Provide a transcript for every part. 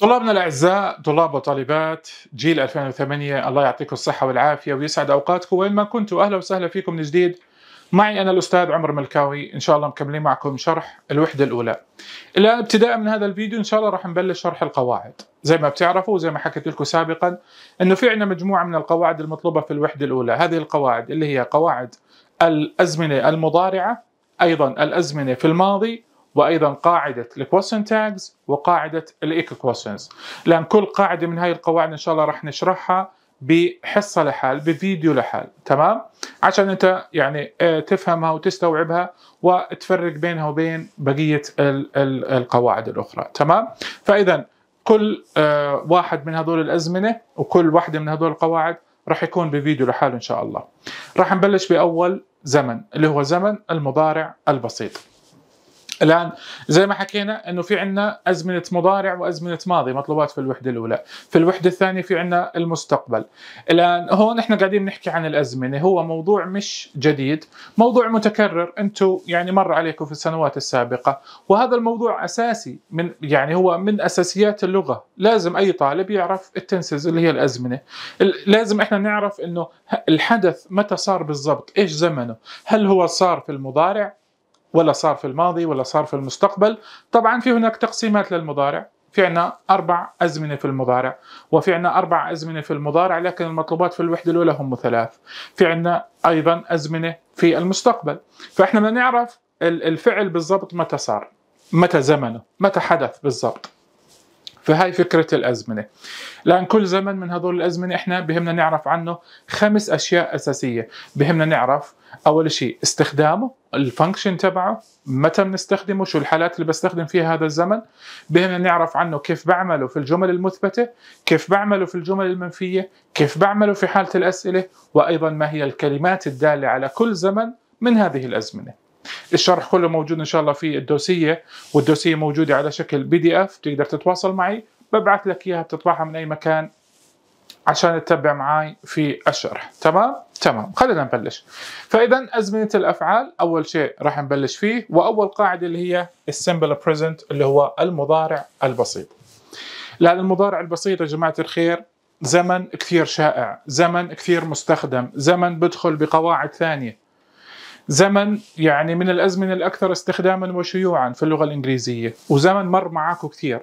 طلابنا الأعزاء طلاب وطالبات جيل 2008 الله يعطيكم الصحة والعافية ويسعد أوقاتكم وين ما كنتوا أهلا وسهلا فيكم من جديد معي أنا الأستاذ عمر ملكاوي إن شاء الله مكملين معكم شرح الوحدة الأولى الآن ابتداء من هذا الفيديو إن شاء الله راح نبلش شرح القواعد زي ما بتعرفوا وزي ما حكيت لكم سابقا أنه في عندنا مجموعة من القواعد المطلوبة في الوحدة الأولى هذه القواعد اللي هي قواعد الأزمنة المضارعة أيضا الأزمنة في الماضي وايضا قاعده الكوستن تاجز وقاعده الايكو كوستنز لان كل قاعده من هاي القواعد ان شاء الله راح نشرحها بحصه لحال بفيديو لحال تمام عشان انت يعني آه، تفهمها وتستوعبها وتفرق بينها وبين بقيه القواعد الاخرى تمام فاذا كل آه، واحد من هذول الازمنه وكل واحده من هذول القواعد راح يكون بفيديو لحاله ان شاء الله راح نبلش باول زمن اللي هو زمن المضارع البسيط الان زي ما حكينا انه في عندنا ازمنه مضارع وازمنه ماضي مطلوبات في الوحده الاولى، في الوحده الثانيه في عندنا المستقبل. الان هون احنا قاعدين نحكي عن الازمنه، هو موضوع مش جديد، موضوع متكرر انتم يعني مر عليكم في السنوات السابقه، وهذا الموضوع اساسي من يعني هو من اساسيات اللغه، لازم اي طالب يعرف التنسز اللي هي الازمنه. لازم احنا نعرف انه الحدث متى صار بالضبط، ايش زمنه؟ هل هو صار في المضارع ولا صار في الماضي ولا صار في المستقبل طبعا في هناك تقسيمات للمضارع في عنا أربع أزمنة في المضارع وفي عنا أربع أزمنة في المضارع لكن المطلوبات في الوحدة الأولى هم ثلاث في عنا أيضا أزمنة في المستقبل فإحنا بدنا نعرف الفعل بالضبط متى صار متى زمنه متى حدث بالضبط فهاي فكرة الأزمنة لأن كل زمن من هذول الأزمنة إحنا بهمنا نعرف عنه خمس أشياء أساسية بهمنا نعرف أول شيء استخدامه الفانكشن تبعه متى بنستخدمه شو الحالات اللي بستخدم فيها هذا الزمن بهمنا نعرف عنه كيف بعمله في الجمل المثبتة كيف بعمله في الجمل المنفية كيف بعمله في حالة الأسئلة وأيضا ما هي الكلمات الدالة على كل زمن من هذه الأزمنة الشرح كله موجود ان شاء الله في الدوسيه والدوسيه موجوده على شكل بي دي اف تقدر تتواصل معي ببعث لك اياها بتطبعها من اي مكان عشان تتبع معي في الشرح تمام تمام خلينا نبلش فاذا ازمنه الافعال اول شيء راح نبلش فيه واول قاعده اللي هي السمبل بريزنت اللي هو المضارع البسيط لان المضارع البسيط يا جماعه الخير زمن كثير شائع زمن كثير مستخدم زمن بدخل بقواعد ثانيه زمن يعني من الازمنه الاكثر استخداما وشيوعا في اللغه الانجليزيه وزمن مر معاكم كثير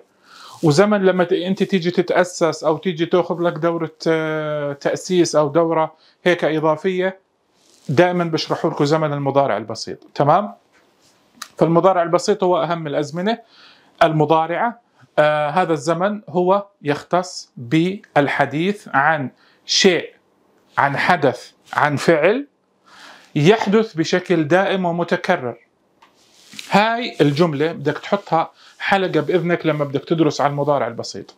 وزمن لما انت تيجي تتاسس او تيجي تاخذ لك دوره آه، تاسيس او دوره هيك اضافيه دائما بشرحوا لكم زمن المضارع البسيط تمام فالمضارع البسيط هو اهم الازمنه المضارعه آه هذا الزمن هو يختص بالحديث عن شيء عن حدث عن فعل يحدث بشكل دائم ومتكرر هاي الجملة بدك تحطها حلقة بإذنك لما بدك تدرس على المضارع البسيط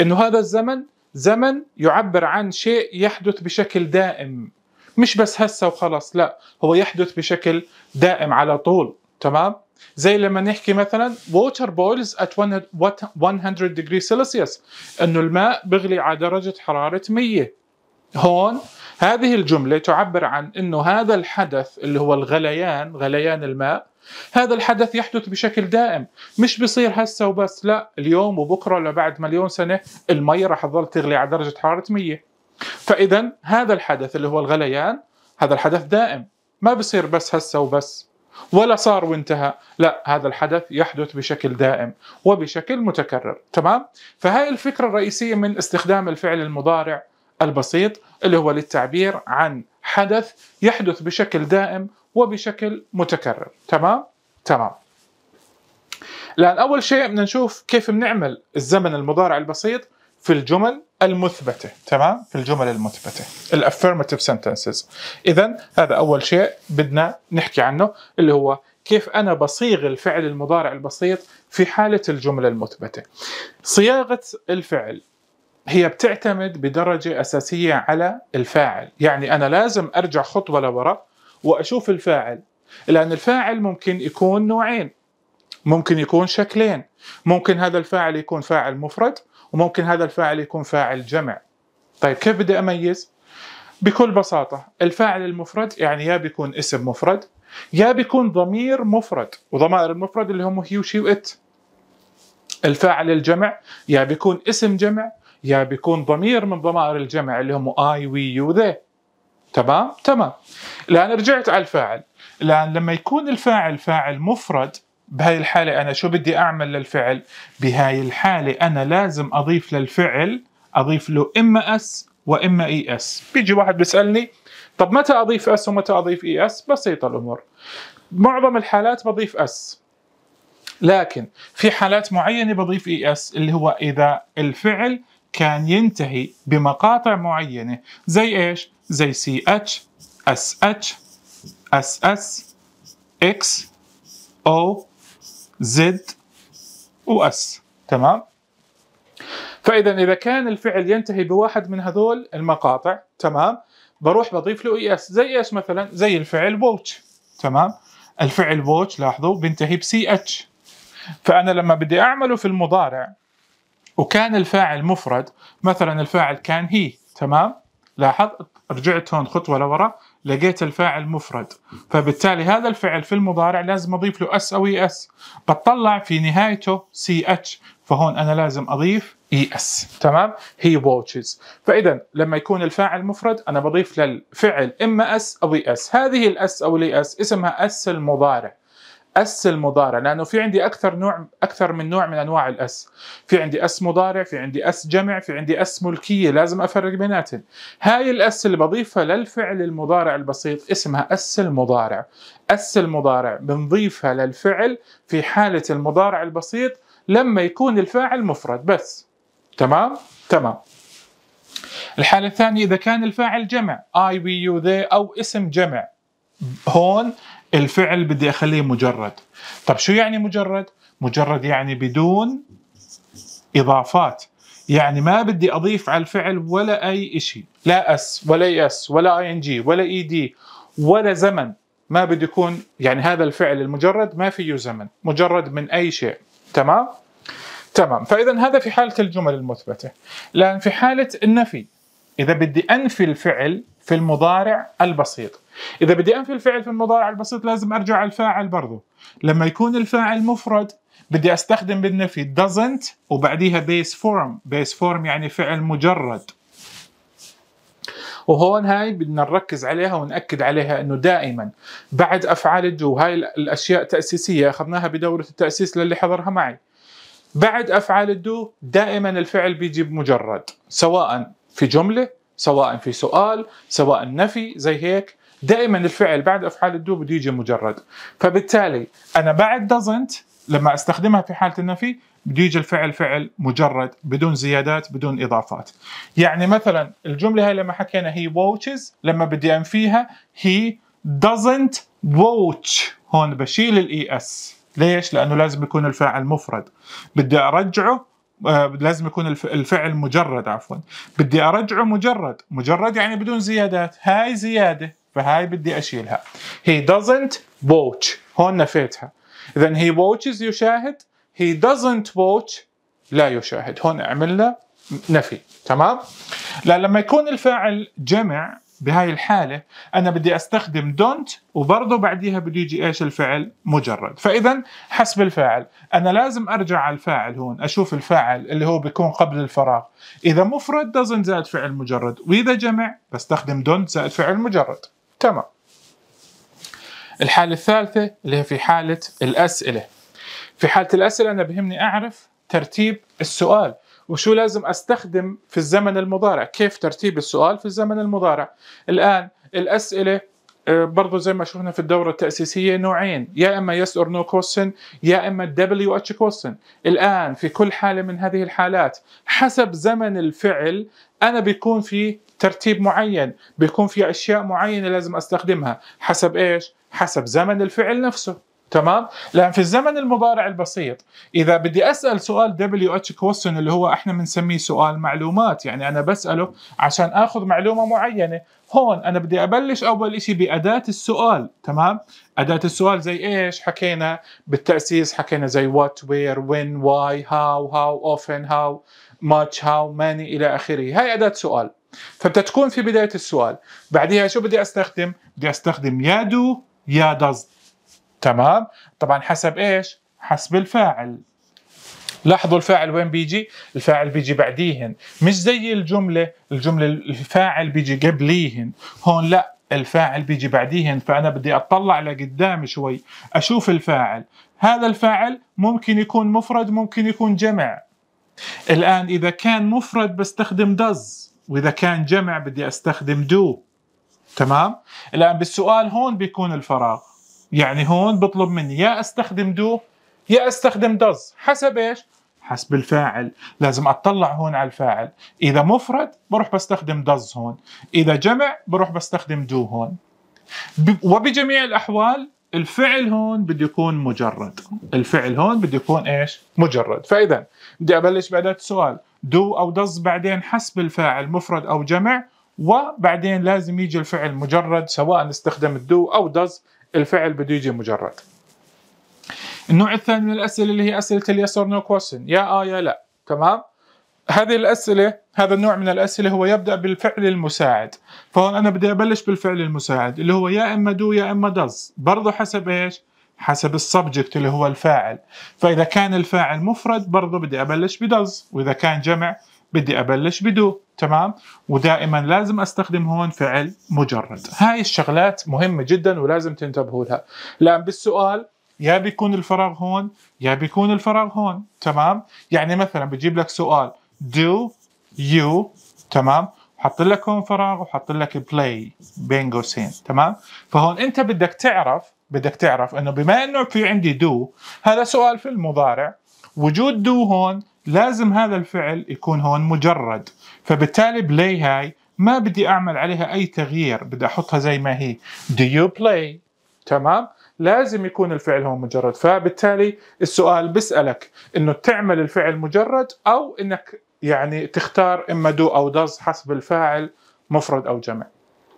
إنه هذا الزمن زمن يعبر عن شيء يحدث بشكل دائم مش بس هسه وخلص لا هو يحدث بشكل دائم على طول تمام زي لما نحكي مثلا water boils at 100 degrees celsius انه الماء بغلي على درجة حرارة 100 هون هذه الجملة تعبر عن أنه هذا الحدث اللي هو الغليان غليان الماء هذا الحدث يحدث بشكل دائم مش بيصير هسه وبس لا اليوم وبكرة لبعد مليون سنة المية رح تظل تغلي على درجة حرارة 100 فإذا هذا الحدث اللي هو الغليان هذا الحدث دائم ما بصير بس هسه وبس ولا صار وانتهى لا هذا الحدث يحدث بشكل دائم وبشكل متكرر تمام فهاي الفكرة الرئيسية من استخدام الفعل المضارع البسيط اللي هو للتعبير عن حدث يحدث بشكل دائم وبشكل متكرر تمام تمام الآن أول شيء بدنا نشوف كيف بنعمل الزمن المضارع البسيط في الجمل المثبتة تمام في الجمل المثبتة affirmative sentences إذا هذا أول شيء بدنا نحكي عنه اللي هو كيف أنا بصيغ الفعل المضارع البسيط في حالة الجملة المثبتة صياغة الفعل هي بتعتمد بدرجة أساسية على الفاعل يعني أنا لازم أرجع خطوة لورا وأشوف الفاعل لأن الفاعل ممكن يكون نوعين ممكن يكون شكلين ممكن هذا الفاعل يكون فاعل مفرد وممكن هذا الفاعل يكون فاعل جمع طيب كيف بدي أميز؟ بكل بساطة الفاعل المفرد يعني يا بيكون اسم مفرد يا بيكون ضمير مفرد وضمائر المفرد اللي هم هي وشي وإت الفاعل الجمع يا بيكون اسم جمع يعني بيكون ضمير من ضمائر الجمع اللي هم اي وي يو ذي تمام تمام الان رجعت على الفاعل الان لما يكون الفاعل فاعل مفرد بهاي الحالة أنا شو بدي أعمل للفعل؟ بهاي الحالة أنا لازم أضيف للفعل أضيف له إما أس وإما إي أس بيجي واحد بيسألني طب متى أضيف أس ومتى أضيف إي أس؟ بسيطة الأمور معظم الحالات بضيف أس لكن في حالات معينة بضيف إي أس اللي هو إذا الفعل كان ينتهي بمقاطع معينة زي إيش؟ زي سي اتش اس اتش اس اس اكس او زد تمام؟ فإذا إذا كان الفعل ينتهي بواحد من هذول المقاطع تمام؟ بروح بضيف له اي e اس زي ايش مثلا؟ زي الفعل ووتش تمام؟ الفعل ووتش لاحظوا بينتهي بسي اتش فأنا لما بدي أعمله في المضارع وكان الفاعل مفرد مثلا الفاعل كان هي تمام لاحظ رجعت هون خطوه لورا لقيت الفاعل مفرد فبالتالي هذا الفعل في المضارع لازم اضيف له اس او اي e اس بتطلع في نهايته سي اتش فهون انا لازم اضيف اي e اس تمام هي watches فاذا لما يكون الفاعل مفرد انا بضيف للفعل اما اس او اي e اس هذه الاس او الاي اس اسمها اس المضارع اس المضارع لانه في عندي اكثر نوع اكثر من نوع من انواع الاس في عندي اس مضارع في عندي اس جمع في عندي اس ملكيه لازم افرق بيناتهم هاي الاس اللي بضيفها للفعل المضارع البسيط اسمها اس المضارع اس المضارع بنضيفها للفعل في حاله المضارع البسيط لما يكون الفاعل مفرد بس تمام تمام الحالة الثانية إذا كان الفاعل جمع I, we, you, they أو اسم جمع هون الفعل بدي اخليه مجرد طب شو يعني مجرد مجرد يعني بدون اضافات يعني ما بدي اضيف على الفعل ولا اي شيء لا اس ولا اي اس ولا اي ان جي ولا اي دي ولا زمن ما بده يكون يعني هذا الفعل المجرد ما فيه زمن مجرد من اي شيء تمام تمام فاذا هذا في حاله الجمل المثبته الان في حاله النفي اذا بدي انفي الفعل في المضارع البسيط اذا بدي انفي الفعل في المضارع البسيط لازم ارجع على الفاعل برضه لما يكون الفاعل مفرد بدي استخدم بالنفي doesn't وبعديها base form base form يعني فعل مجرد وهون هاي بدنا نركز عليها ونأكد عليها انه دائما بعد افعال الدو هاي الاشياء تاسيسيه اخذناها بدوره التاسيس للي حضرها معي بعد افعال الدو دائما الفعل بيجي بمجرد سواء في جمله سواء في سؤال سواء نفي زي هيك دائما الفعل بعد افعال الدو بده يجي مجرد فبالتالي انا بعد doesn't لما استخدمها في حاله النفي بده يجي الفعل فعل مجرد بدون زيادات بدون اضافات يعني مثلا الجمله هاي لما حكينا هي watches لما بدي انفيها هي doesn't watch هون بشيل الاي اس e ليش لانه لازم يكون الفاعل مفرد بدي ارجعه آه، لازم يكون الفعل مجرد عفوا بدي ارجعه مجرد مجرد يعني بدون زيادات هاي زياده فهاي بدي اشيلها he doesn't watch هون نفيتها اذا he watches يشاهد he doesn't watch لا يشاهد هون عملنا نفي تمام لا لما يكون الفاعل جمع بهاي الحالة أنا بدي أستخدم don't وبرضه بعديها بده يجي إيش الفعل مجرد فإذا حسب الفاعل أنا لازم أرجع على الفاعل هون أشوف الفاعل اللي هو بيكون قبل الفراغ إذا مفرد doesn't زائد فعل مجرد وإذا جمع بستخدم don't زائد فعل مجرد تمام الحالة الثالثة اللي هي في حالة الأسئلة في حالة الأسئلة أنا بهمني أعرف ترتيب السؤال وشو لازم أستخدم في الزمن المضارع كيف ترتيب السؤال في الزمن المضارع الآن الأسئلة آه، برضه زي ما شفنا في الدورة التأسيسية نوعين يا إما yes or no question يا إما WH question الآن في كل حالة من هذه الحالات حسب زمن الفعل أنا بيكون في ترتيب معين بيكون في اشياء معينه لازم استخدمها حسب ايش حسب زمن الفعل نفسه تمام لان في الزمن المضارع البسيط اذا بدي اسال سؤال دبليو اتش اللي هو احنا بنسميه سؤال معلومات يعني انا بساله عشان اخذ معلومه معينه هون انا بدي ابلش اول شيء باداه السؤال تمام اداه السؤال زي ايش حكينا بالتاسيس حكينا زي وات وير وين واي هاو هاو اوفن هاو ماتش هاو ماني الى اخره هاي اداه سؤال فبدها تكون في بدايه السؤال بعديها شو بدي استخدم بدي استخدم يا دو يا دز تمام طبعا حسب ايش حسب الفاعل لاحظوا الفاعل وين بيجي الفاعل بيجي بعديهن مش زي الجمله الجمله الفاعل بيجي قبليهن هون لا الفاعل بيجي بعديهن فانا بدي اطلع لقدام شوي اشوف الفاعل هذا الفاعل ممكن يكون مفرد ممكن يكون جمع الان اذا كان مفرد بستخدم does واذا كان جمع بدي استخدم دو تمام الان بالسؤال هون بيكون الفراغ يعني هون بطلب مني يا استخدم دو يا استخدم دز حسب ايش حسب الفاعل لازم اطلع هون على الفاعل اذا مفرد بروح بستخدم دز هون اذا جمع بروح بستخدم دو هون وبجميع الاحوال الفعل هون بده يكون مجرد الفعل هون بده يكون ايش مجرد فاذا بدي ابلش باداه السؤال دو او دز بعدين حسب الفاعل مفرد او جمع وبعدين لازم يجي الفعل مجرد سواء استخدمت دو او دز الفعل بده يجي مجرد النوع الثاني من الاسئله اللي هي اسئله اليس اور نو كويستشن يا اه يا لا تمام هذه الأسئلة هذا النوع من الأسئلة هو يبدأ بالفعل المساعد فهون أنا بدي أبلش بالفعل المساعد اللي هو يا إما دو يا إما دز برضه حسب إيش حسب السبجكت اللي هو الفاعل فإذا كان الفاعل مفرد برضه بدي أبلش بدز وإذا كان جمع بدي أبلش بدو تمام ودائما لازم استخدم هون فعل مجرد هاي الشغلات مهمة جدا ولازم تنتبهوا لها لأن بالسؤال يا بيكون الفراغ هون يا بيكون الفراغ هون تمام يعني مثلا بجيب لك سؤال do you تمام حط لك فراغ وحط لك بلاي بين قوسين تمام فهون انت بدك تعرف بدك تعرف انه بما انه في عندي دو هذا سؤال في المضارع وجود دو هون لازم هذا الفعل يكون هون مجرد فبالتالي بلاي هاي ما بدي اعمل عليها اي تغيير بدي احطها زي ما هي do you play تمام لازم يكون الفعل هون مجرد فبالتالي السؤال بيسألك انه تعمل الفعل مجرد او انك يعني تختار اما دو او دز حسب الفاعل مفرد او جمع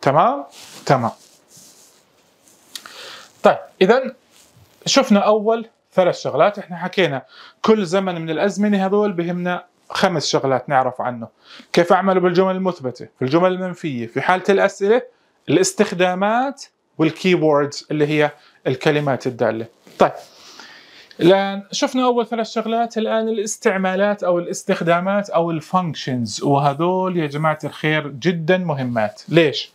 تمام تمام طيب اذا شفنا اول ثلاث شغلات احنا حكينا كل زمن من الازمنه هذول بهمنا خمس شغلات نعرف عنه كيف اعملوا بالجمل المثبته في الجمل المنفيه في حاله الاسئله الاستخدامات والكيوردز اللي هي الكلمات الداله طيب الان شفنا اول ثلاث شغلات الان الاستعمالات او الاستخدامات او الفانكشنز وهذول يا جماعه الخير جدا مهمات ليش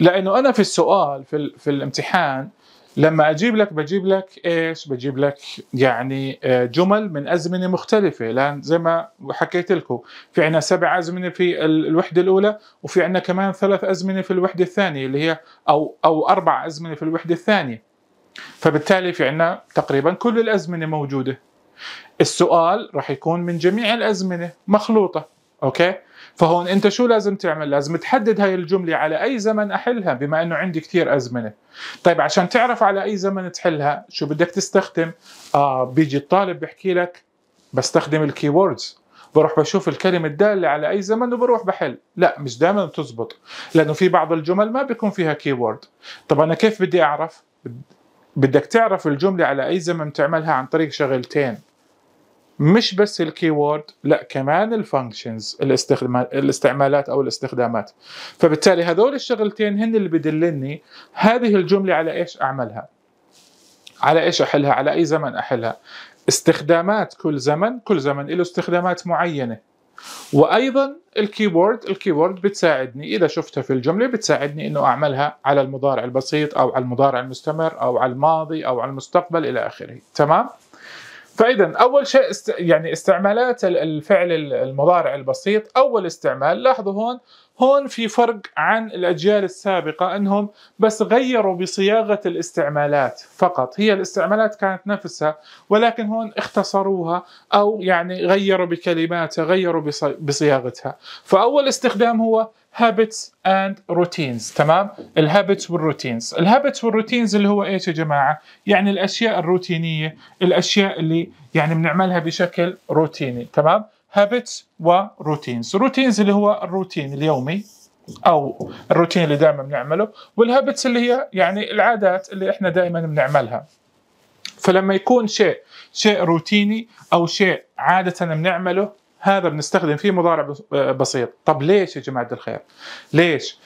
لانه انا في السؤال في, في الامتحان لما اجيب لك بجيب لك ايش بجيب لك يعني آه، جمل من ازمنه مختلفه لان زي ما حكيت لكم في عندنا سبع ازمنه في الوحده الاولى وفي عندنا كمان ثلاث ازمنه في الوحده الثانيه اللي هي او او اربع ازمنه في الوحده الثانيه فبالتالي في عنا تقريبا كل الأزمنة موجودة السؤال راح يكون من جميع الأزمنة مخلوطة أوكي فهون أنت شو لازم تعمل لازم تحدد هاي الجملة على أي زمن أحلها بما أنه عندي كثير أزمنة طيب عشان تعرف على أي زمن تحلها شو بدك تستخدم آه بيجي الطالب بيحكي لك بستخدم الكيوردز بروح بشوف الكلمة الدالة على أي زمن وبروح بحل لا مش دائما بتزبط لأنه في بعض الجمل ما بيكون فيها كيورد طب أنا كيف بدي أعرف بدك تعرف الجملة على أي زمن تعملها عن طريق شغلتين مش بس الكيورد لا كمان الفانكشنز الاستعمالات او الاستخدامات فبالتالي هذول الشغلتين هن اللي بدلني هذه الجمله على ايش اعملها على ايش احلها على اي زمن احلها استخدامات كل زمن كل زمن له استخدامات معينه وايضا الكيبورد الكيبورد بتساعدني اذا شفتها في الجمله بتساعدني انه اعملها على المضارع البسيط او على المضارع المستمر او على الماضي او على المستقبل الى اخره تمام فاذا اول شيء است... يعني استعمالات الفعل المضارع البسيط اول استعمال لاحظوا هون هون في فرق عن الأجيال السابقة أنهم بس غيروا بصياغة الاستعمالات فقط هي الاستعمالات كانت نفسها ولكن هون اختصروها أو يعني غيروا بكلماتها غيروا بصياغتها فأول استخدام هو habits and routines تمام الهابتس والروتينز الهابتس والروتينز اللي هو ايش يا جماعه يعني الاشياء الروتينيه الاشياء اللي يعني بنعملها بشكل روتيني تمام هابتس وروتينز روتينز اللي هو الروتين اليومي او الروتين اللي دائما بنعمله والهابتس اللي هي يعني العادات اللي احنا دائما بنعملها فلما يكون شيء شيء روتيني او شيء عاده بنعمله هذا بنستخدم فيه مضارع بسيط طب ليش يا جماعه الخير ليش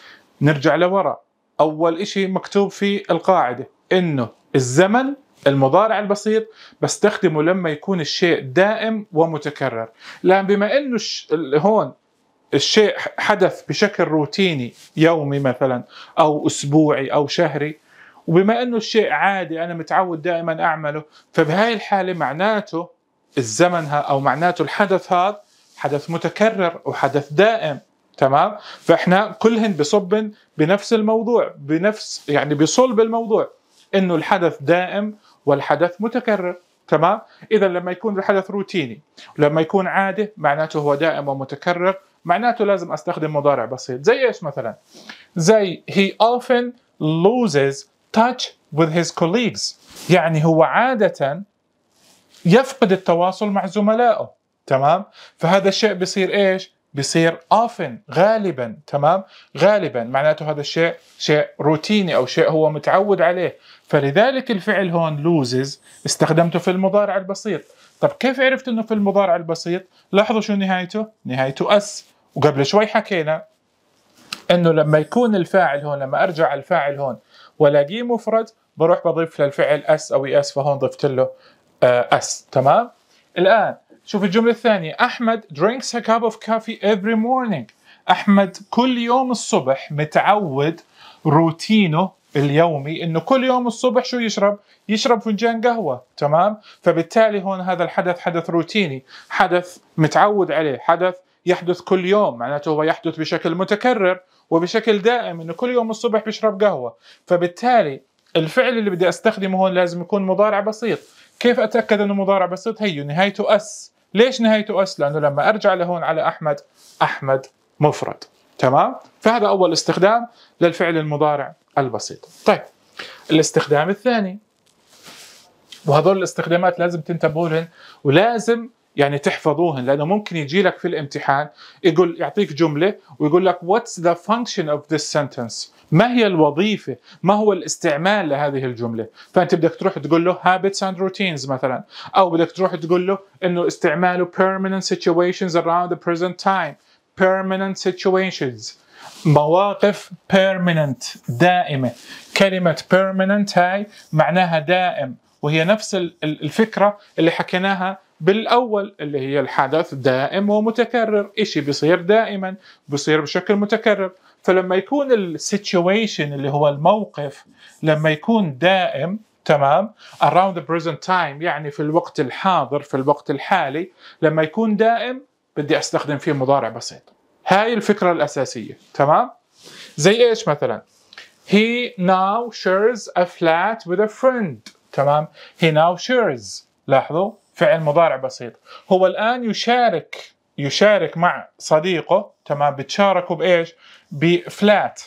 نرجع لورا اول شيء مكتوب في القاعده انه الزمن المضارع البسيط بستخدمه لما يكون الشيء دائم ومتكرر لأن بما أنه هون الشيء حدث بشكل روتيني يومي مثلا أو أسبوعي أو شهري وبما أنه الشيء عادي أنا متعود دائما أعمله فبهاي الحالة معناته الزمن أو معناته الحدث هذا حدث متكرر وحدث دائم تمام فاحنا كلهن بصبن بنفس الموضوع بنفس يعني بصلب الموضوع انه الحدث دائم والحدث متكرر تمام اذا لما يكون الحدث روتيني ولما يكون عادي معناته هو دائم ومتكرر معناته لازم استخدم مضارع بسيط زي ايش مثلا زي he often loses touch with his colleagues يعني هو عادة يفقد التواصل مع زملائه تمام فهذا الشيء بيصير ايش بصير often غالبا تمام غالبا معناته هذا الشيء شيء روتيني أو شيء هو متعود عليه فلذلك الفعل هون loses استخدمته في المضارع البسيط طب كيف عرفت انه في المضارع البسيط لاحظوا شو نهايته نهايته اس وقبل شوي حكينا انه لما يكون الفاعل هون لما ارجع على الفاعل هون والاقيه مفرد بروح بضيف للفعل اس او اس فهون ضفت له آه، اس تمام الان شوف الجملة الثانية أحمد drinks a cup of coffee every morning أحمد كل يوم الصبح متعود روتينه اليومي انه كل يوم الصبح شو يشرب؟ يشرب فنجان قهوه، تمام؟ فبالتالي هون هذا الحدث حدث روتيني، حدث متعود عليه، حدث يحدث كل يوم، معناته هو يحدث بشكل متكرر وبشكل دائم انه كل يوم الصبح بيشرب قهوه، فبالتالي الفعل اللي بدي استخدمه هون لازم يكون مضارع بسيط، كيف اتاكد انه مضارع بسيط؟ هي نهايته اس ليش نهايته اس لانه لما ارجع لهون على احمد احمد مفرد تمام فهذا اول استخدام للفعل المضارع البسيط طيب الاستخدام الثاني وهذول الاستخدامات لازم تنتبهوا لهن ولازم يعني تحفظوهن لانه ممكن يجي لك في الامتحان يقول يعطيك جمله ويقول لك what's the function of this sentence ما هي الوظيفه؟ ما هو الاستعمال لهذه الجمله؟ فانت بدك تروح تقول له habits and routines مثلا او بدك تروح تقول له انه استعماله permanent situations around the present time permanent situations مواقف permanent دائمه كلمه permanent هاي معناها دائم وهي نفس الفكره اللي حكيناها بالأول اللي هي الحدث دائم ومتكرر إشي بيصير دائما بيصير بشكل متكرر فلما يكون السيتويشن اللي هو الموقف لما يكون دائم تمام around the present time يعني في الوقت الحاضر في الوقت الحالي لما يكون دائم بدي استخدم فيه مضارع بسيط هاي الفكرة الأساسية تمام زي ايش مثلا he now shares a flat with a friend تمام he now shares لاحظوا فعل مضارع بسيط هو الآن يشارك يشارك مع صديقه تمام بتشاركوا بايش؟ بفلات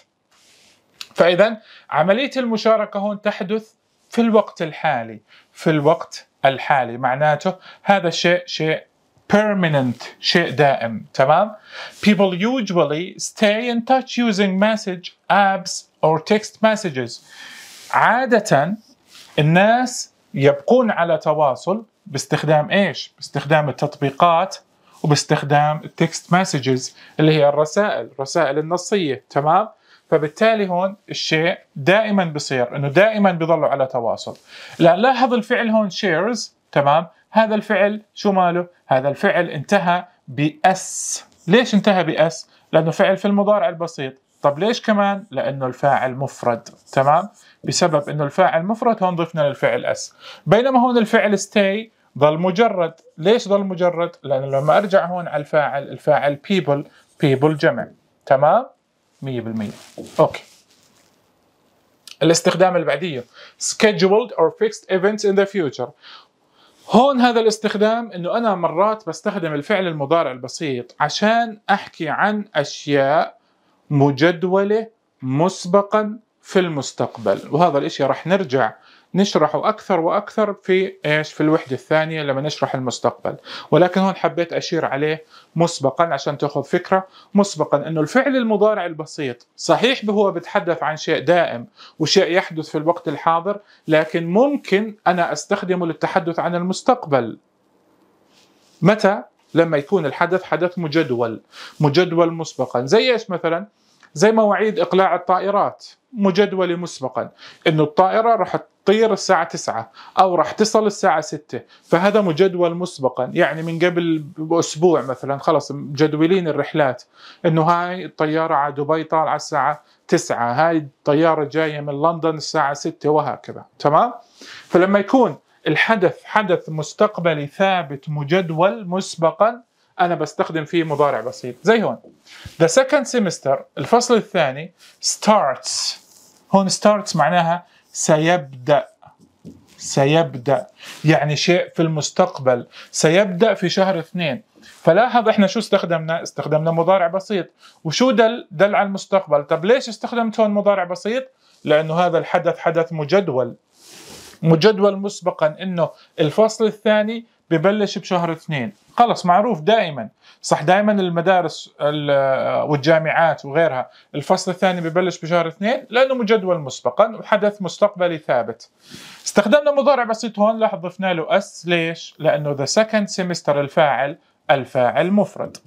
فاذا عمليه المشاركه هون تحدث في الوقت الحالي في الوقت الحالي معناته هذا الشيء شيء permanent شيء دائم تمام people usually stay in touch using message apps or text messages عادة الناس يبقون على تواصل باستخدام ايش باستخدام التطبيقات وباستخدام التكست مسجز اللي هي الرسائل الرسائل النصيه تمام فبالتالي هون الشيء دائما بصير انه دائما بيضلوا على تواصل الان لاحظ الفعل هون شيرز تمام هذا الفعل شو ماله هذا الفعل انتهى بأس ليش انتهى بأس لانه فعل في المضارع البسيط طب ليش كمان لانه الفاعل مفرد تمام بسبب انه الفاعل مفرد هون ضفنا للفعل اس بينما هون الفعل stay ظل مجرد ليش ظل مجرد لأن لما أرجع هون على الفاعل الفاعل people people جمع تمام 100% أوكي الاستخدام البعدية scheduled or fixed events in the future هون هذا الاستخدام انه انا مرات بستخدم الفعل المضارع البسيط عشان احكي عن اشياء مجدوله مسبقا في المستقبل وهذا الاشي رح نرجع نشرحه أكثر وأكثر في إيش في الوحدة الثانية لما نشرح المستقبل ولكن هون حبيت أشير عليه مسبقا عشان تأخذ فكرة مسبقا أنه الفعل المضارع البسيط صحيح هو بتحدث عن شيء دائم وشيء يحدث في الوقت الحاضر لكن ممكن أنا أستخدمه للتحدث عن المستقبل متى لما يكون الحدث حدث مجدول مجدول مسبقا زي ايش مثلا زي مواعيد اقلاع الطائرات مجدوله مسبقا انه الطائره راح تطير الساعه 9 او راح تصل الساعه 6 فهذا مجدول مسبقا يعني من قبل باسبوع مثلا خلص مجدولين الرحلات انه هاي الطياره على دبي طالعه الساعه 9 هاي الطياره جايه من لندن الساعه 6 وهكذا تمام فلما يكون الحدث حدث مستقبلي ثابت مجدول مسبقا انا بستخدم فيه مضارع بسيط زي هون the second semester الفصل الثاني starts هون starts معناها سيبدا سيبدا يعني شيء في المستقبل سيبدا في شهر اثنين فلاحظ احنا شو استخدمنا استخدمنا مضارع بسيط وشو دل دل على المستقبل طب ليش استخدمت هون مضارع بسيط لانه هذا الحدث حدث مجدول مجدول مسبقا انه الفصل الثاني ببلش بشهر اثنين خلص معروف دائما صح دائما المدارس والجامعات وغيرها الفصل الثاني ببلش بشهر اثنين لانه مجدول مسبقا وحدث مستقبلي ثابت استخدمنا مضارع بسيط هون لاحظ ضفنا له اس ليش لانه ذا سكند سيمستر الفاعل الفاعل مفرد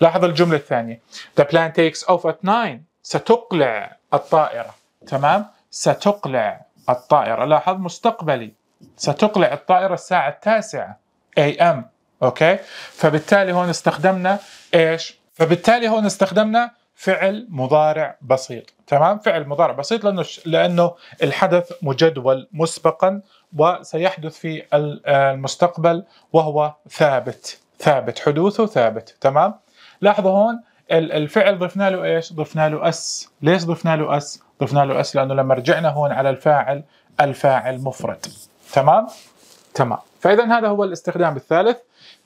لاحظ الجمله الثانيه the plane takes off at 9 ستقلع الطائره تمام ستقلع الطائره لاحظ مستقبلي ستقلع الطائرة الساعة التاسعة اي ام اوكي فبالتالي هون استخدمنا ايش فبالتالي هون استخدمنا فعل مضارع بسيط تمام فعل مضارع بسيط لانه لانه الحدث مجدول مسبقا وسيحدث في المستقبل وهو ثابت ثابت حدوثه ثابت تمام لاحظوا هون الفعل ضفنا له ايش ضفنا له اس ليش ضفنا له اس ضفنا له اس لانه لما رجعنا هون على الفاعل الفاعل مفرد تمام تمام فاذا هذا هو الاستخدام الثالث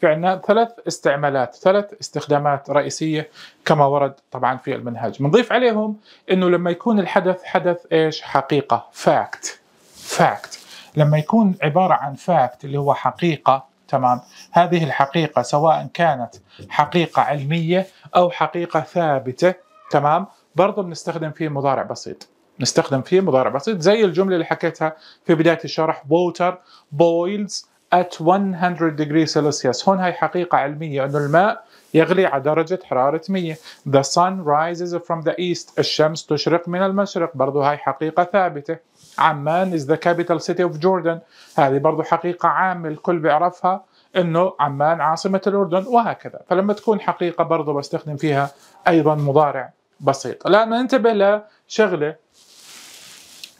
في عندنا ثلاث استعمالات ثلاث استخدامات رئيسيه كما ورد طبعا في المنهج بنضيف عليهم انه لما يكون الحدث حدث ايش حقيقه فاكت فاكت لما يكون عباره عن فاكت اللي هو حقيقه تمام هذه الحقيقه سواء كانت حقيقه علميه او حقيقه ثابته تمام برضه بنستخدم فيه مضارع بسيط نستخدم فيه مضارع بسيط زي الجمله اللي حكيتها في بدايه الشرح water boils at 100 degree celsius هون هاي حقيقه علميه انه الماء يغلي على درجة حرارة 100 The sun rises from the east الشمس تشرق من المشرق برضو هاي حقيقة ثابتة عمان is the capital city of Jordan هذه برضو حقيقة عامة الكل بيعرفها انه عمان عاصمة الأردن وهكذا فلما تكون حقيقة برضو بستخدم فيها أيضا مضارع بسيط الآن ننتبه لشغلة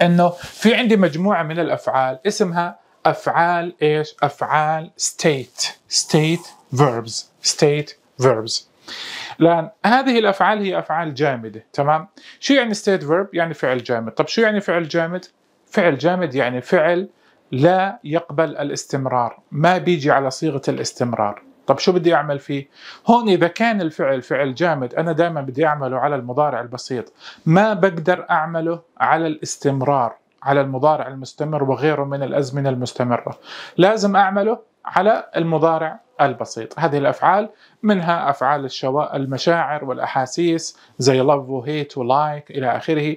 انه في عندي مجموعه من الافعال اسمها افعال ايش؟ افعال state state verbs state verbs الان هذه الافعال هي افعال جامده تمام؟ شو يعني state verb؟ يعني فعل جامد، طب شو يعني فعل جامد؟ فعل جامد يعني فعل لا يقبل الاستمرار، ما بيجي على صيغه الاستمرار. طب شو بدي اعمل فيه؟ هون اذا كان الفعل فعل جامد انا دائما بدي اعمله على المضارع البسيط، ما بقدر اعمله على الاستمرار، على المضارع المستمر وغيره من الازمنه المستمره، لازم اعمله على المضارع البسيط، هذه الافعال منها افعال الشوا... المشاعر والاحاسيس زي love وهيت ولايك الى اخره،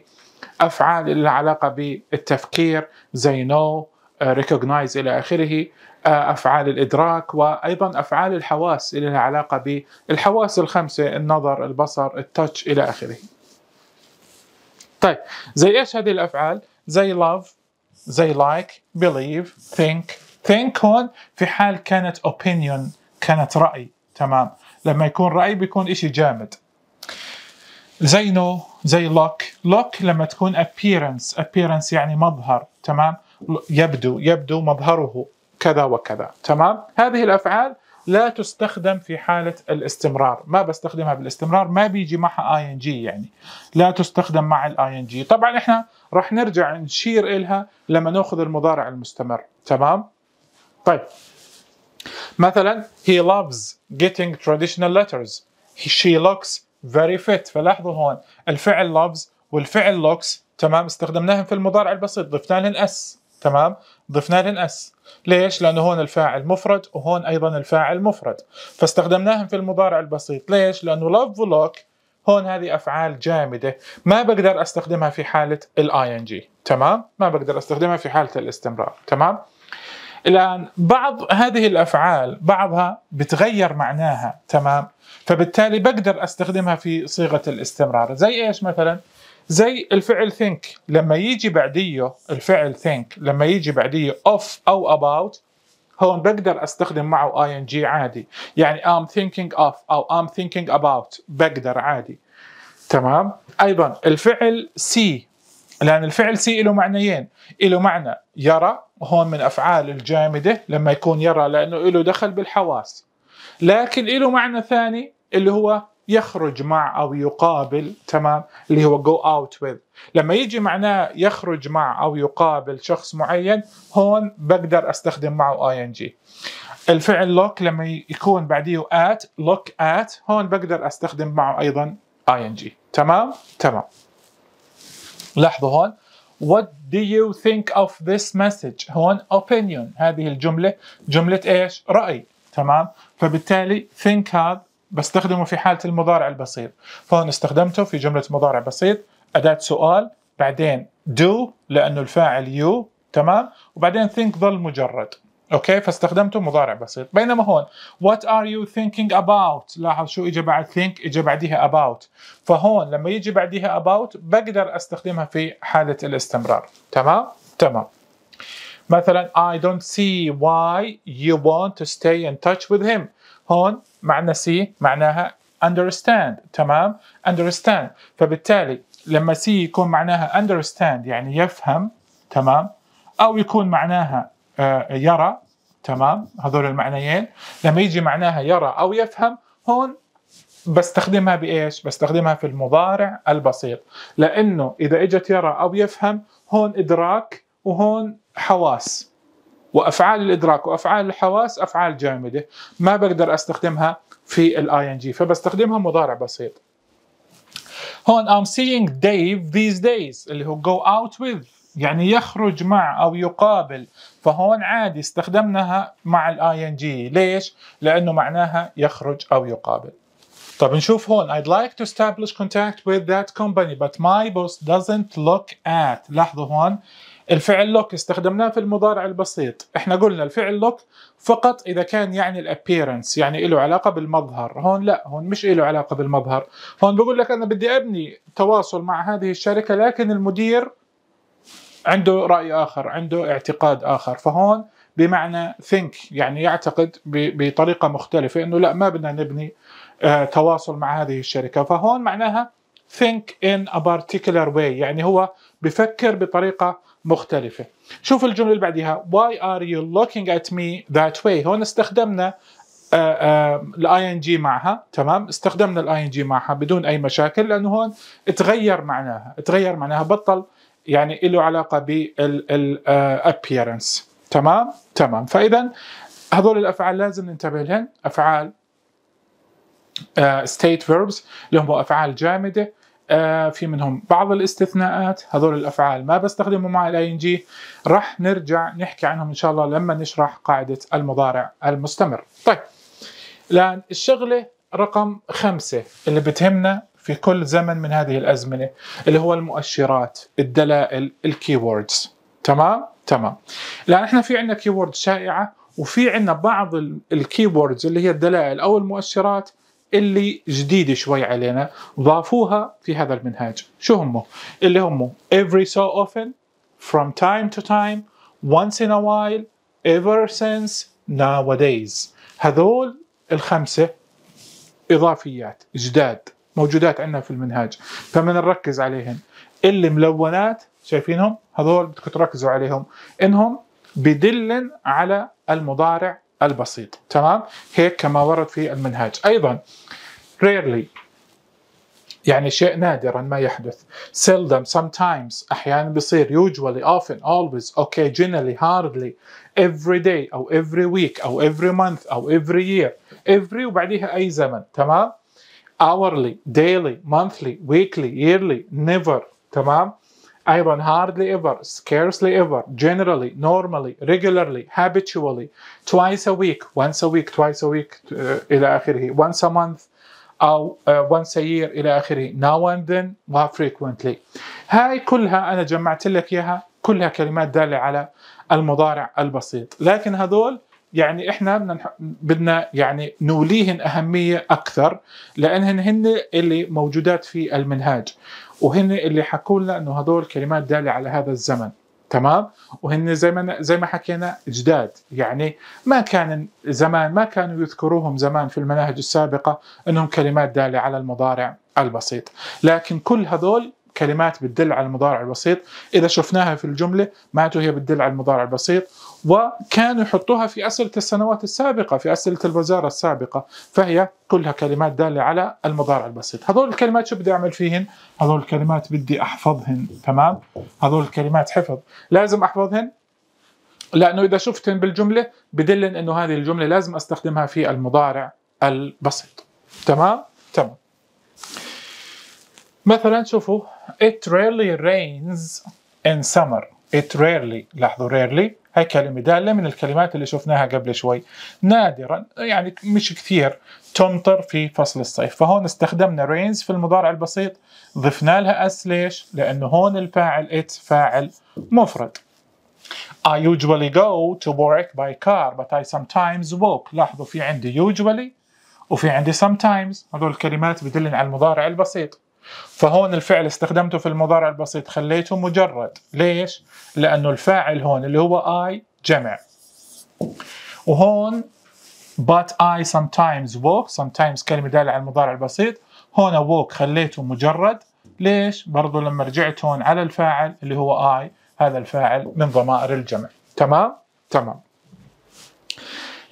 افعال العلاقه علاقه بالتفكير زي نو ريكوجنايز الى اخره افعال الادراك وايضا افعال الحواس اللي لها علاقه بالحواس الخمسه النظر البصر التاتش الى اخره طيب زي ايش هذه الافعال زي لاف زي لايك بليف ثينك ثينك هون في حال كانت اوبينيون كانت راي تمام لما يكون راي بيكون إشي جامد زي نو زي لوك لوك لما تكون appearance appearance يعني مظهر تمام يبدو يبدو مظهره كذا وكذا تمام هذه الافعال لا تستخدم في حالة الاستمرار ما بستخدمها بالاستمرار ما بيجي معها اي ان جي يعني لا تستخدم مع الاي ان جي طبعا احنا راح نرجع نشير إلها لما ناخذ المضارع المستمر تمام طيب مثلا he loves getting traditional letters she looks very fit فلاحظوا هون الفعل loves والفعل looks تمام استخدمناهم في المضارع البسيط ضفنا لهم اس تمام ضفنا لهن اس ليش لانه هون الفاعل مفرد وهون ايضا الفاعل مفرد فاستخدمناهم في المضارع البسيط ليش لانه لاف ولوك هون هذه افعال جامده ما بقدر استخدمها في حاله الاي ان جي تمام ما بقدر استخدمها في حاله الاستمرار تمام الان بعض هذه الافعال بعضها بتغير معناها تمام فبالتالي بقدر استخدمها في صيغه الاستمرار زي ايش مثلا زي الفعل think لما يجي بعديه الفعل think لما يجي بعديه of أو about هون بقدر استخدم معه اي ان جي عادي يعني I'm thinking of او I'm thinking about بقدر عادي تمام ايضا الفعل سي لان الفعل سي له معنيين له معنى يرى هون من افعال الجامده لما يكون يرى لانه له دخل بالحواس لكن له معنى ثاني اللي هو يخرج مع او يقابل تمام اللي هو جو اوت وذ لما يجي معناه يخرج مع او يقابل شخص معين هون بقدر استخدم معه اي ان جي الفعل لوك لما يكون بعديه ات لوك ات هون بقدر استخدم معه ايضا اي ان جي تمام تمام لاحظوا هون What do you think of this message؟ هون opinion هذه الجملة جملة ايش؟ رأي تمام؟ فبالتالي think هذا بستخدمه في حالة المضارع البسيط فهون استخدمته في جملة مضارع بسيط أداة سؤال بعدين do لأنه الفاعل you تمام وبعدين think ظل مجرد اوكي فاستخدمته مضارع بسيط بينما هون what are you thinking about لاحظ شو إجا بعد think إجا بعديها about فهون لما يجي بعديها about بقدر استخدمها في حالة الاستمرار تمام تمام مثلا I don't see why you want to stay in touch with him هون معنى سي معناها understand تمام understand فبالتالي لما سي يكون معناها understand يعني يفهم تمام او يكون معناها آه، يرى تمام هذول المعنيين لما يجي معناها يرى او يفهم هون بستخدمها بايش؟ بستخدمها في المضارع البسيط لانه اذا اجت يرى او يفهم هون ادراك وهون حواس وافعال الادراك وافعال الحواس افعال جامده ما بقدر استخدمها في الاي ان جي فبستخدمها مضارع بسيط هون I'm seeing Dave these days اللي هو go out with يعني يخرج مع او يقابل فهون عادي استخدمناها مع الاي ان جي ليش؟ لانه معناها يخرج او يقابل طب نشوف هون I'd like to establish contact with that company but my boss doesn't look at لاحظوا هون الفعل لوك استخدمناه في المضارع البسيط احنا قلنا الفعل لوك فقط اذا كان يعني الابيرنس يعني له علاقه بالمظهر هون لا هون مش له علاقه بالمظهر هون بقول لك انا بدي ابني تواصل مع هذه الشركه لكن المدير عنده راي اخر عنده اعتقاد اخر فهون بمعنى think يعني يعتقد بطريقه مختلفه انه لا ما بدنا نبني آه تواصل مع هذه الشركه فهون معناها think in a particular way يعني هو بفكر بطريقه مختلفة شوف الجملة اللي بعدها why are you looking at me that way هون استخدمنا الاي ان جي معها تمام استخدمنا الاي ان جي معها بدون اي مشاكل لانه هون تغير معناها تغير معناها بطل يعني له علاقه آه، appearance تمام تمام فاذا هذول الافعال لازم ننتبه لهن افعال آه، state verbs اللي هم افعال جامده آه، في منهم بعض الاستثناءات هذول الافعال ما بستخدمه مع الاي ان جي راح نرجع نحكي عنهم ان شاء الله لما نشرح قاعده المضارع المستمر طيب الان الشغله رقم خمسة اللي بتهمنا في كل زمن من هذه الازمنه اللي هو المؤشرات الدلائل الكيوردز تمام تمام الان احنا في عندنا كيوردز شائعه وفي عندنا بعض الكيوردز اللي هي الدلائل او المؤشرات اللي جديدة شوي علينا ضافوها في هذا المنهاج شو هم اللي هم every so often from time to time once in a while ever since nowadays هذول الخمسة إضافيات جداد موجودات عندنا في المنهاج فمن نركز عليهم اللي ملونات شايفينهم هذول بدكم تركزوا عليهم انهم بدلن على المضارع البسيط تمام هيك كما ورد في المنهاج أيضا rarely يعني شيء نادرا ما يحدث seldom sometimes أحيانا بيصير usually often always okay generally hardly every day أو every week أو every month أو every year every وبعديها أي زمن تمام hourly daily monthly weekly yearly never تمام ايضا hardly ever scarcely ever generally normally regularly habitually twice a week once a week twice a week uh, الى اخره once a month او uh, once a year الى اخره now and then و frequently هاي كلها انا جمعت لك اياها كلها كلمات داله على المضارع البسيط لكن هذول يعني احنا بدنا يعني نوليهن اهميه اكثر لانهن هن اللي موجودات في المنهاج وهن اللي حكوا لنا انه هدول كلمات داله على هذا الزمن تمام وهن زي ما زي ما حكينا جداد يعني ما كان زمان ما كانوا يذكروهم زمان في المناهج السابقه انهم كلمات داله على المضارع البسيط لكن كل هذول كلمات بتدل على المضارع البسيط إذا شفناها في الجملة معناته هي بتدل على المضارع البسيط وكانوا يحطوها في أسئلة السنوات السابقة في أسئلة الوزارة السابقة فهي كلها كلمات دالة على المضارع البسيط هذول الكلمات شو بدي أعمل فيهن هذول الكلمات بدي أحفظهن تمام هذول الكلمات حفظ لازم أحفظهن لأنه إذا شفتهن بالجملة بدلن أنه هذه الجملة لازم أستخدمها في المضارع البسيط تمام تمام مثلا شوفوا it rarely rains in summer it rarely لاحظوا rarely هاي كلمة دالة من الكلمات اللي شفناها قبل شوي نادرا يعني مش كثير تمطر في فصل الصيف فهون استخدمنا rains في المضارع البسيط ضفنا لها اس ليش لأنه هون الفاعل it فاعل مفرد I usually go to work by car but I sometimes walk لاحظوا في عندي usually وفي عندي sometimes هذول الكلمات بدلن على المضارع البسيط فهون الفعل استخدمته في المضارع البسيط خليته مجرد ليش؟ لأنه الفاعل هون اللي هو I جمع وهون but I sometimes walk sometimes كلمة دالة على المضارع البسيط هون walk خليته مجرد ليش؟ برضو لما رجعت هون على الفاعل اللي هو I هذا الفاعل من ضمائر الجمع تمام؟ تمام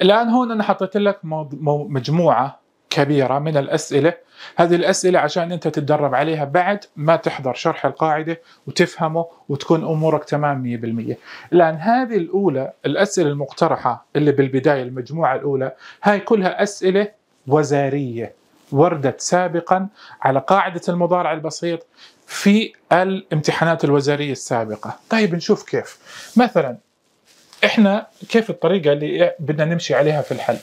الآن هون أنا حطيت لك مجموعة كبيرة من الأسئلة هذه الأسئلة عشان أنت تتدرب عليها بعد ما تحضر شرح القاعدة وتفهمه وتكون أمورك تمام 100% لأن هذه الأولى الأسئلة المقترحة اللي بالبداية المجموعة الأولى هاي كلها أسئلة وزارية وردت سابقا على قاعدة المضارع البسيط في الامتحانات الوزارية السابقة طيب نشوف كيف مثلا احنا كيف الطريقه اللي بدنا نمشي عليها في الحل؟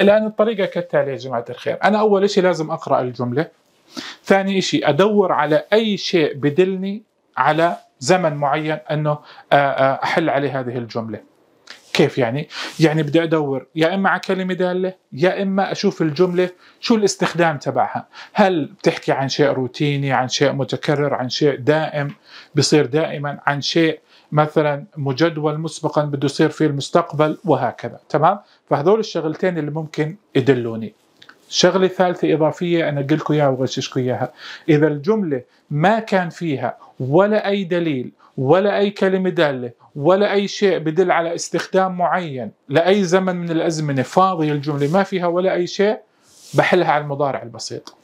الان الطريقه كالتالي يا جماعه الخير، انا اول شيء لازم اقرا الجمله. ثاني شيء ادور على اي شيء بدلني على زمن معين انه آه، آه، احل عليه هذه الجمله. كيف يعني؟ يعني بدي ادور يا اما على كلمه داله يا اما اشوف الجمله شو الاستخدام تبعها، هل بتحكي عن شيء روتيني، عن شيء متكرر، عن شيء دائم بصير دائما، عن شيء مثلا مجدول مسبقا بده يصير في المستقبل وهكذا تمام فهذول الشغلتين اللي ممكن يدلوني شغله ثالثه اضافيه انا قلت لكم اياها وغششكم اياها اذا الجمله ما كان فيها ولا اي دليل ولا اي كلمه داله ولا اي شيء بدل على استخدام معين لاي زمن من الازمنه فاضيه الجمله ما فيها ولا اي شيء بحلها على المضارع البسيط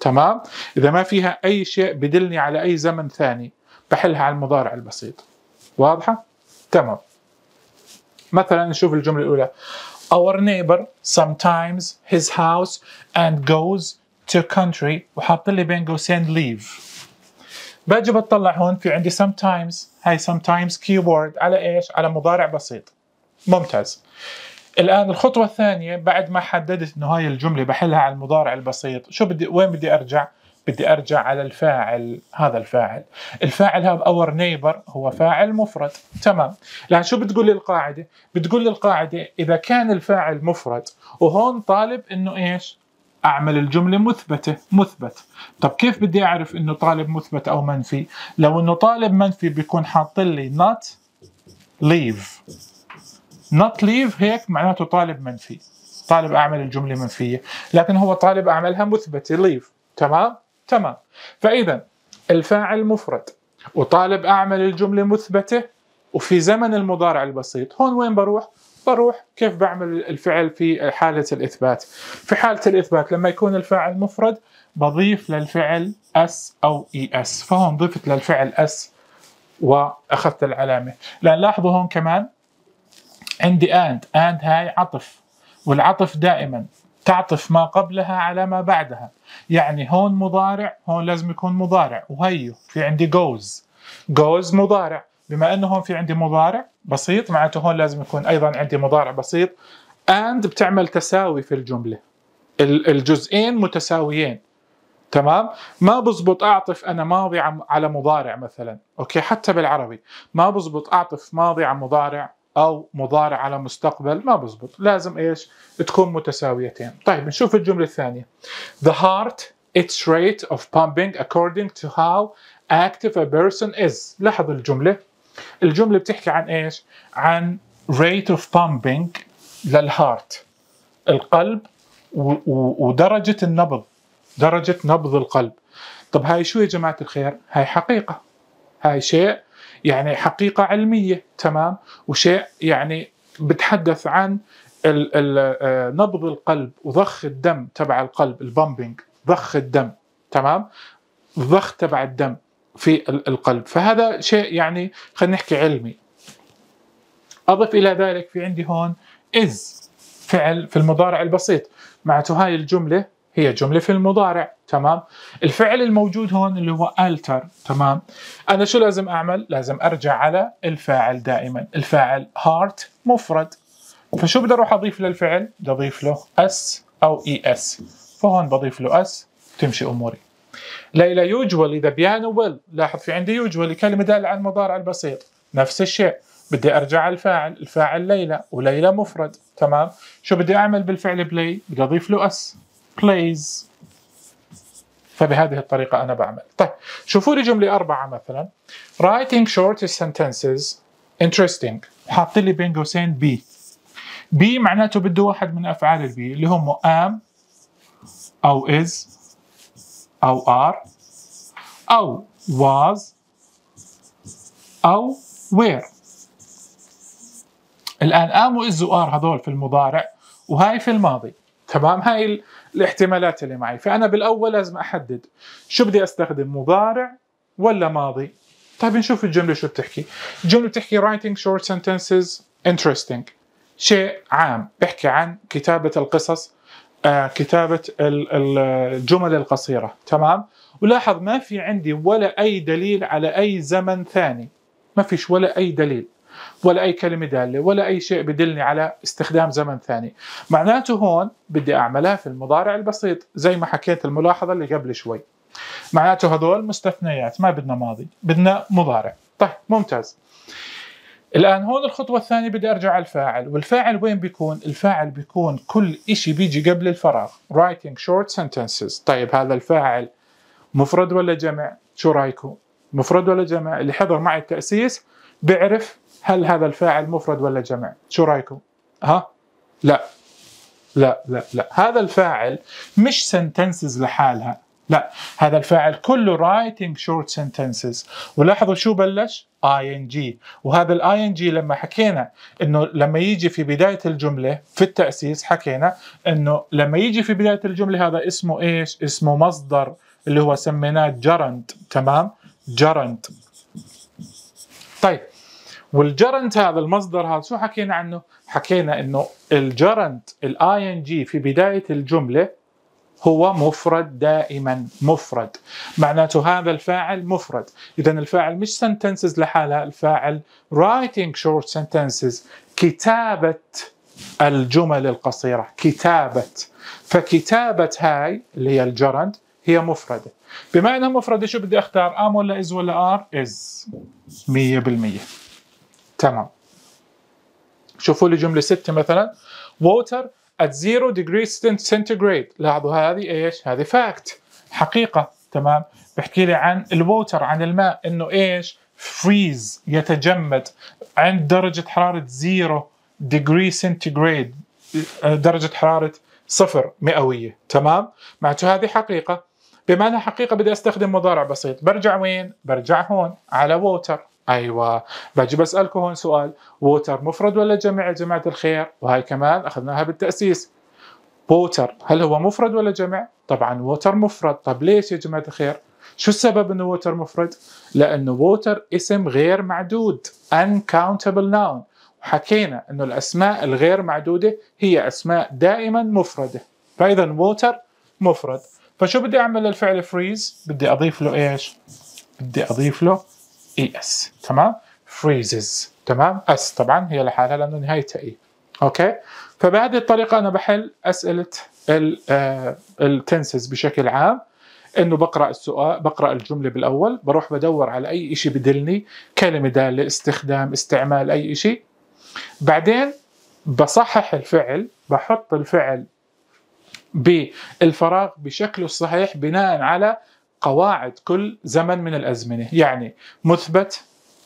تمام اذا ما فيها اي شيء بدلني على اي زمن ثاني بحلها على المضارع البسيط واضحه تمام مثلا نشوف الجمله الاولى our neighbor sometimes his house and goes to country وحاط لي بين قوسين leave باجي بطلع هون في عندي sometimes هاي sometimes keyword على ايش؟ على مضارع بسيط ممتاز الان الخطوه الثانيه بعد ما حددت انه هاي الجمله بحلها على المضارع البسيط شو بدي وين بدي ارجع؟ بدي ارجع على الفاعل هذا الفاعل الفاعل هذا اور نيبر هو فاعل مفرد تمام لا شو بتقول القاعده بتقول القاعده اذا كان الفاعل مفرد وهون طالب انه ايش اعمل الجمله مثبته مثبت طب كيف بدي اعرف انه طالب مثبت او منفي لو انه طالب منفي بيكون حاط لي not leave not leave هيك معناته طالب منفي طالب اعمل الجمله منفيه لكن هو طالب اعملها مثبته leave تمام تمام فإذا الفاعل مفرد وطالب أعمل الجملة مثبتة وفي زمن المضارع البسيط هون وين بروح؟ بروح كيف بعمل الفعل في حالة الإثبات في حالة الإثبات لما يكون الفاعل مفرد بضيف للفعل اس أو اي e اس فهون ضفت للفعل اس وأخذت العلامة لأن لاحظوا هون كمان عندي and أند هاي عطف والعطف دائما تعطف ما قبلها على ما بعدها يعني هون مضارع هون لازم يكون مضارع وهي في عندي جوز جوز مضارع بما انه هون في عندي مضارع بسيط معناته هون لازم يكون ايضا عندي مضارع بسيط اند بتعمل تساوي في الجمله الجزئين متساويين تمام ما بزبط اعطف انا ماضي على مضارع مثلا اوكي حتى بالعربي ما بزبط اعطف ماضي على مضارع او مضارع على مستقبل ما بزبط لازم ايش تكون متساويتين طيب نشوف الجمله الثانيه the heart its rate of pumping according to how active a person is لاحظ الجمله الجمله بتحكي عن ايش عن rate of pumping للهارت القلب ودرجه النبض درجه نبض القلب طب هاي شو يا جماعه الخير هاي حقيقه هاي شيء يعني حقيقه علميه تمام وشيء يعني بتحدث عن آه، نبض القلب وضخ الدم تبع القلب البامبنج ضخ الدم تمام الضخ تبع الدم في القلب فهذا شيء يعني خلينا نحكي علمي اضف الى ذلك في عندي هون از فعل في المضارع البسيط معناته هاي الجمله هي جمله في المضارع تمام الفعل الموجود هون اللي هو التر تمام انا شو لازم اعمل لازم ارجع على الفاعل دائما الفاعل هارت مفرد فشو بدي اروح اضيف للفعل بدي اضيف له اس او اي اس فهون بضيف له اس تمشي اموري ليلى يوجوال إذا بيانو ويل لاحظ في عندي يوجوال كلمه داله على المضارع البسيط نفس الشيء بدي ارجع على الفاعل الفاعل ليلى وليلى مفرد تمام شو بدي اعمل بالفعل بلاي بدي اضيف له اس بليز فبهذه الطريقة أنا بعمل طيب شوفوا لي جملة أربعة مثلا writing short sentences interesting حاطين لي بين قوسين بي بي معناته بده واحد من أفعال البي اللي هم am أو is أو are أو was أو where الآن am و is و are هذول في المضارع وهاي في الماضي تمام هاي الاحتمالات اللي معي فأنا بالأول لازم أحدد شو بدي أستخدم مضارع ولا ماضي طيب نشوف الجملة شو بتحكي الجملة بتحكي writing short sentences interesting شيء عام بحكي عن كتابة القصص آه كتابة الجمل القصيرة تمام ولاحظ ما في عندي ولا أي دليل على أي زمن ثاني ما فيش ولا أي دليل ولا أي كلمة دالة ولا أي شيء بدلني على استخدام زمن ثاني معناته هون بدي أعملها في المضارع البسيط زي ما حكيت الملاحظة اللي قبل شوي معناته هذول مستثنيات ما بدنا ماضي بدنا مضارع طيب ممتاز الآن هون الخطوة الثانية بدي أرجع على الفاعل والفاعل وين بيكون؟ الفاعل بيكون كل إشي بيجي قبل الفراغ writing short sentences طيب هذا الفاعل مفرد ولا جمع؟ شو رايكم؟ مفرد ولا جمع؟ اللي حضر معي التأسيس بيعرف هل هذا الفاعل مفرد ولا جمع شو رايكم ها لا لا لا لا هذا الفاعل مش سنتنسز لحالها لا هذا الفاعل كله رايتنج شورت سنتنسز ولاحظوا شو بلش اي ان جي وهذا الاي ان جي لما حكينا انه لما يجي في بدايه الجمله في التاسيس حكينا انه لما يجي في بدايه الجمله هذا اسمه ايش اسمه مصدر اللي هو سميناه جرنت تمام جرنت طيب والجرنت هذا المصدر هذا شو حكينا عنه؟ حكينا انه الجرنت الاي ان جي في بدايه الجمله هو مفرد دائما مفرد معناته هذا الفاعل مفرد اذا الفاعل مش سنتنسز لحالها الفاعل رايتنج شورت sentences كتابه الجمل القصيره كتابه فكتابه هاي اللي هي الجرند هي مفرده بما انها مفرده شو بدي اختار ام ولا از ولا ار از 100% تمام شوفوا لي جمله ستة مثلا water at zero degrees centigrade لاحظوا هذه ايش؟ هذه فاكت حقيقه تمام بحكي لي عن الووتر عن الماء انه ايش؟ فريز يتجمد عند درجه حراره zero degree centigrade درجه حراره صفر مئويه تمام؟ معناته هذه حقيقه بما انها حقيقه بدي استخدم مضارع بسيط برجع وين؟ برجع هون على ووتر ايوه باجي بسالكم هون سؤال ووتر مفرد ولا جمع يا جماعه الخير؟ وهي كمان اخذناها بالتاسيس ووتر هل هو مفرد ولا جمع؟ طبعا ووتر مفرد طب ليش يا جماعه الخير؟ شو السبب انه ووتر مفرد؟ لانه ووتر اسم غير معدود uncountable noun وحكينا انه الاسماء الغير معدوده هي اسماء دائما مفرده فاذا ووتر مفرد فشو بدي اعمل للفعل فريز؟ بدي اضيف له ايش؟ بدي اضيف له اي e اس تمام فريزز تمام اس طبعا هي لحالها لانه نهايتها اي e. اوكي فبهذه الطريقه انا بحل اسئله التنسز آه، بشكل عام انه بقرا السؤال بقرا الجمله بالاول بروح بدور على اي شيء بدلني كلمه داله استخدام استعمال اي شيء بعدين بصحح الفعل بحط الفعل بالفراغ بشكله الصحيح بناء على قواعد كل زمن من الازمنه يعني مثبت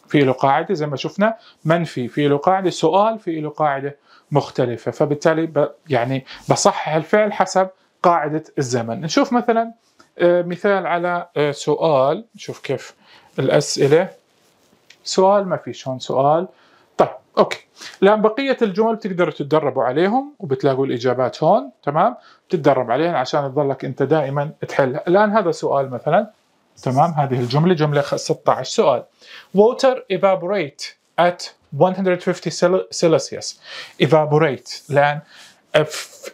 في له قاعده زي ما شفنا منفي في له قاعده سؤال في له قاعده مختلفه فبالتالي ب يعني بصحح الفعل حسب قاعده الزمن نشوف مثلا آه، مثال على آه، سؤال نشوف كيف الاسئله سؤال ما فيش هون سؤال اوكي الان بقيه الجمل بتقدروا تتدربوا عليهم وبتلاقوا الاجابات هون تمام بتتدرب عليهم عشان تظلك انت دائما تحل الان هذا سؤال مثلا تمام هذه الجمله جمله 16 سؤال water evaporate at 150 سيلسيوس evaporate لان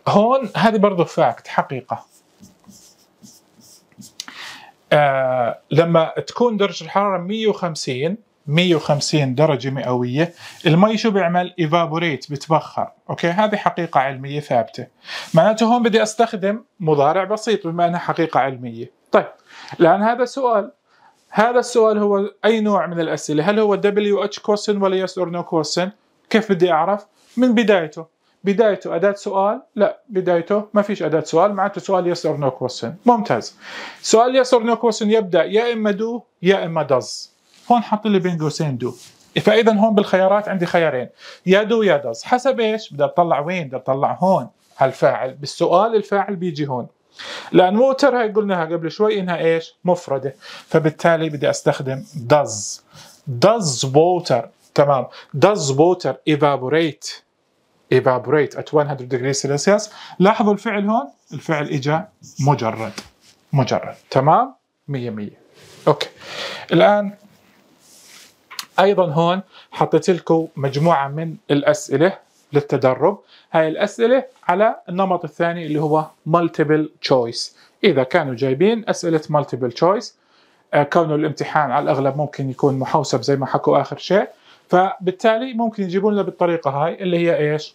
هون هذه برضه فاكت حقيقه آه لما تكون درجه الحراره 150 150 درجة مئوية المي شو بيعمل ايفابوريت بتبخر اوكي هذه حقيقة علمية ثابتة معناته هون بدي استخدم مضارع بسيط بما انها حقيقة علمية طيب الان هذا سؤال هذا السؤال هو اي نوع من الاسئله هل هو دبليو اتش كوسن ولا يس اور نو كوسن كيف بدي اعرف من بدايته بدايته اداه سؤال لا بدايته ما فيش اداه سؤال معناته سؤال يس اور نو كوسن ممتاز سؤال يس اور نو كوسن يبدا يا اما دو يا اما دز هون حط لي بين قوسين دو فاذا هون بالخيارات عندي خيارين يا دو يا داز حسب ايش بدي اطلع وين بدي اطلع هون هالفاعل بالسؤال الفاعل بيجي هون لان ووتر هاي قلناها قبل شوي انها ايش مفرده فبالتالي بدي استخدم does does water تمام does water evaporate evaporate at 100 degree celsius لاحظوا الفعل هون الفعل اجى مجرد مجرد تمام 100 100 اوكي الان ايضا هون حطيت لكم مجموعه من الاسئله للتدرب هاي الاسئله على النمط الثاني اللي هو مالتيبل تشويس اذا كانوا جايبين اسئله مالتيبل تشويس كونه الامتحان على الاغلب ممكن يكون محوسب زي ما حكوا اخر شيء فبالتالي ممكن يجيبوا لنا بالطريقه هاي اللي هي ايش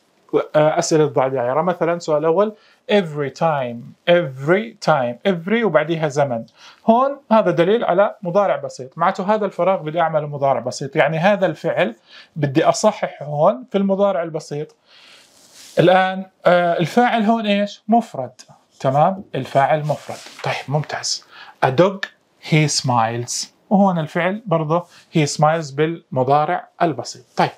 آه، اسئله ضع دائره يعني مثلا سؤال اول every time every time every وبعديها زمن هون هذا دليل على مضارع بسيط معناته هذا الفراغ بدي اعمله مضارع بسيط يعني هذا الفعل بدي اصحح هون في المضارع البسيط الان آه، الفاعل هون ايش مفرد تمام الفاعل مفرد طيب ممتاز a dog he smiles وهون الفعل برضه he smiles بالمضارع البسيط طيب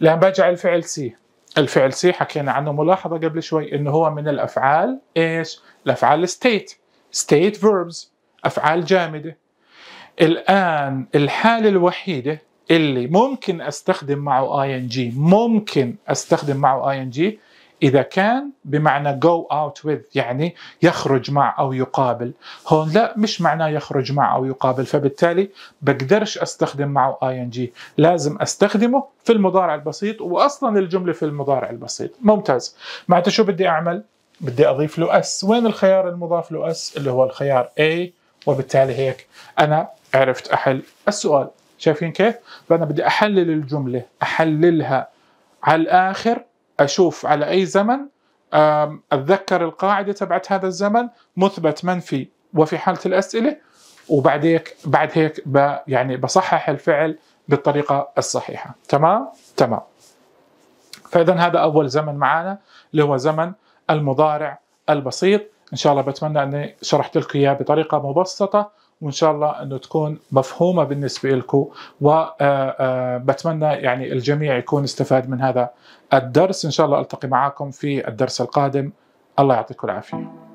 لما باجي على الفعل سي الفعل سي حكينا عنه ملاحظه قبل شوي انه هو من الافعال ايش؟ الافعال ستيت ستيت فيربز افعال جامده الان الحاله الوحيده اللي ممكن استخدم معه اي ان جي ممكن استخدم معه اي ان جي إذا كان بمعنى go out with يعني يخرج مع أو يقابل هون لا مش معناه يخرج مع أو يقابل فبالتالي بقدرش أستخدم معه ing لازم أستخدمه في المضارع البسيط وأصلا الجملة في المضارع البسيط ممتاز معناته شو بدي أعمل بدي أضيف له s وين الخيار المضاف له s اللي هو الخيار a وبالتالي هيك أنا عرفت أحل السؤال شايفين كيف؟ فأنا بدي أحلل الجملة أحللها على الآخر اشوف على اي زمن اتذكر القاعده تبعت هذا الزمن مثبت منفي وفي حاله الاسئله وبعد هيك بعد هيك يعني بصحح الفعل بالطريقه الصحيحه تمام تمام فاذا هذا اول زمن معنا اللي هو زمن المضارع البسيط ان شاء الله بتمنى اني شرحت لكم اياه بطريقه مبسطه وان شاء الله انه تكون مفهومه بالنسبه لكم وبتمنى آه، آه، يعني الجميع يكون استفاد من هذا الدرس ان شاء الله التقي معكم في الدرس القادم الله يعطيكم العافيه